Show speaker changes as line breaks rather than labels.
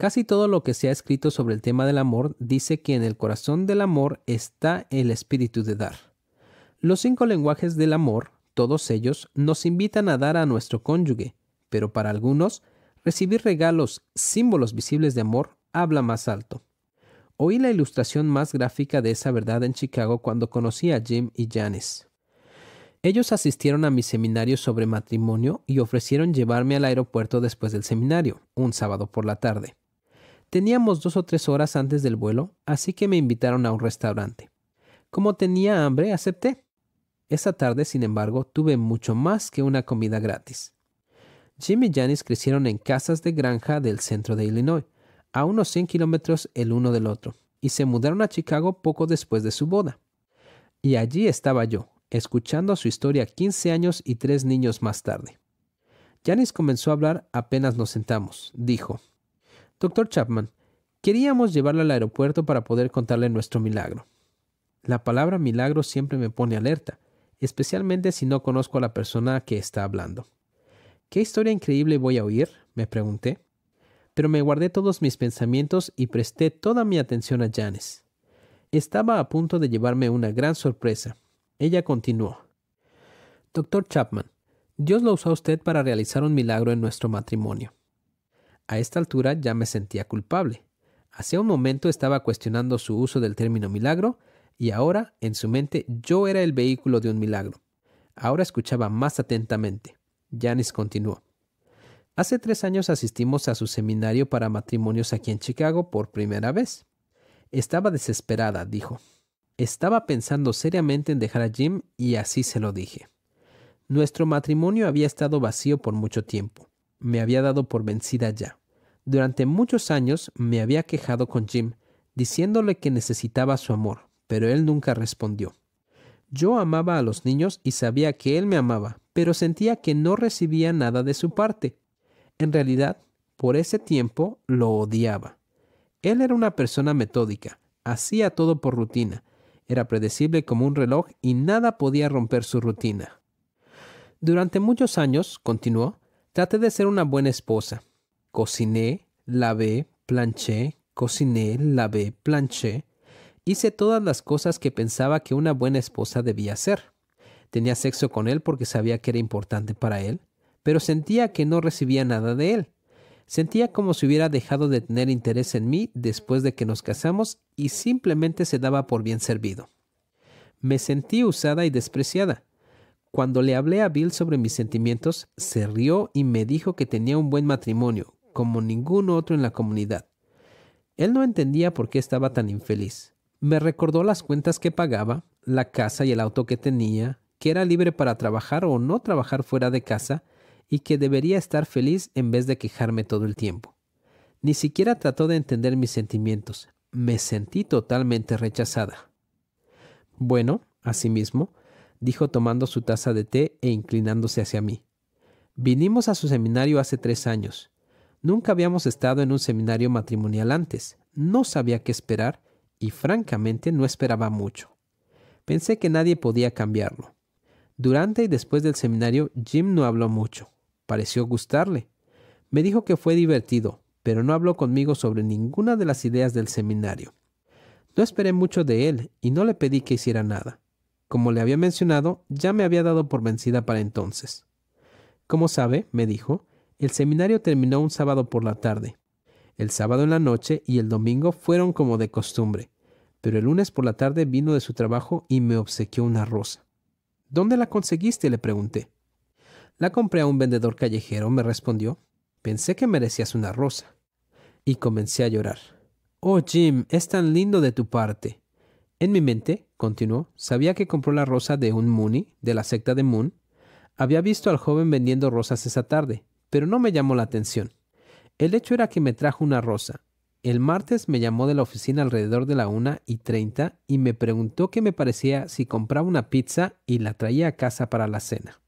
Casi todo lo que se ha escrito sobre el tema del amor dice que en el corazón del amor está el espíritu de dar. Los cinco lenguajes del amor, todos ellos, nos invitan a dar a nuestro cónyuge, pero para algunos, recibir regalos, símbolos visibles de amor, habla más alto. Oí la ilustración más gráfica de esa verdad en Chicago cuando conocí a Jim y Janice. Ellos asistieron a mi seminario sobre matrimonio y ofrecieron llevarme al aeropuerto después del seminario, un sábado por la tarde. Teníamos dos o tres horas antes del vuelo, así que me invitaron a un restaurante. Como tenía hambre, acepté. Esa tarde, sin embargo, tuve mucho más que una comida gratis. Jim y Janice crecieron en casas de granja del centro de Illinois, a unos 100 kilómetros el uno del otro, y se mudaron a Chicago poco después de su boda. Y allí estaba yo, escuchando su historia 15 años y tres niños más tarde. Janice comenzó a hablar apenas nos sentamos. Dijo, Doctor Chapman, queríamos llevarla al aeropuerto para poder contarle nuestro milagro. La palabra milagro siempre me pone alerta, especialmente si no conozco a la persona que está hablando. ¿Qué historia increíble voy a oír? me pregunté. Pero me guardé todos mis pensamientos y presté toda mi atención a Janice. Estaba a punto de llevarme una gran sorpresa. Ella continuó. Doctor Chapman, Dios lo usó a usted para realizar un milagro en nuestro matrimonio. A esta altura ya me sentía culpable. Hace un momento estaba cuestionando su uso del término milagro y ahora, en su mente, yo era el vehículo de un milagro. Ahora escuchaba más atentamente. Janis continuó. Hace tres años asistimos a su seminario para matrimonios aquí en Chicago por primera vez. Estaba desesperada, dijo. Estaba pensando seriamente en dejar a Jim y así se lo dije. Nuestro matrimonio había estado vacío por mucho tiempo. Me había dado por vencida ya. Durante muchos años me había quejado con Jim, diciéndole que necesitaba su amor, pero él nunca respondió. Yo amaba a los niños y sabía que él me amaba, pero sentía que no recibía nada de su parte. En realidad, por ese tiempo lo odiaba. Él era una persona metódica, hacía todo por rutina, era predecible como un reloj y nada podía romper su rutina. Durante muchos años, continuó, traté de ser una buena esposa. Cociné, lavé, planché, cociné, lavé, planché. Hice todas las cosas que pensaba que una buena esposa debía hacer. Tenía sexo con él porque sabía que era importante para él, pero sentía que no recibía nada de él. Sentía como si hubiera dejado de tener interés en mí después de que nos casamos y simplemente se daba por bien servido. Me sentí usada y despreciada. Cuando le hablé a Bill sobre mis sentimientos, se rió y me dijo que tenía un buen matrimonio, como ningún otro en la comunidad. Él no entendía por qué estaba tan infeliz. Me recordó las cuentas que pagaba, la casa y el auto que tenía, que era libre para trabajar o no trabajar fuera de casa, y que debería estar feliz en vez de quejarme todo el tiempo. Ni siquiera trató de entender mis sentimientos. Me sentí totalmente rechazada. Bueno, asimismo, dijo tomando su taza de té e inclinándose hacia mí. Vinimos a su seminario hace tres años. Nunca habíamos estado en un seminario matrimonial antes, no sabía qué esperar y francamente no esperaba mucho. Pensé que nadie podía cambiarlo. Durante y después del seminario Jim no habló mucho. Pareció gustarle. Me dijo que fue divertido, pero no habló conmigo sobre ninguna de las ideas del seminario. No esperé mucho de él y no le pedí que hiciera nada. Como le había mencionado, ya me había dado por vencida para entonces. Como sabe, me dijo, el seminario terminó un sábado por la tarde. El sábado en la noche y el domingo fueron como de costumbre, pero el lunes por la tarde vino de su trabajo y me obsequió una rosa. ¿Dónde la conseguiste? le pregunté. La compré a un vendedor callejero, me respondió. Pensé que merecías una rosa. Y comencé a llorar. Oh, Jim, es tan lindo de tu parte. En mi mente, continuó, sabía que compró la rosa de un Mooney, de la secta de Moon. Había visto al joven vendiendo rosas esa tarde, pero no me llamó la atención. El hecho era que me trajo una rosa. El martes me llamó de la oficina alrededor de la una y treinta y me preguntó qué me parecía si compraba una pizza y la traía a casa para la cena.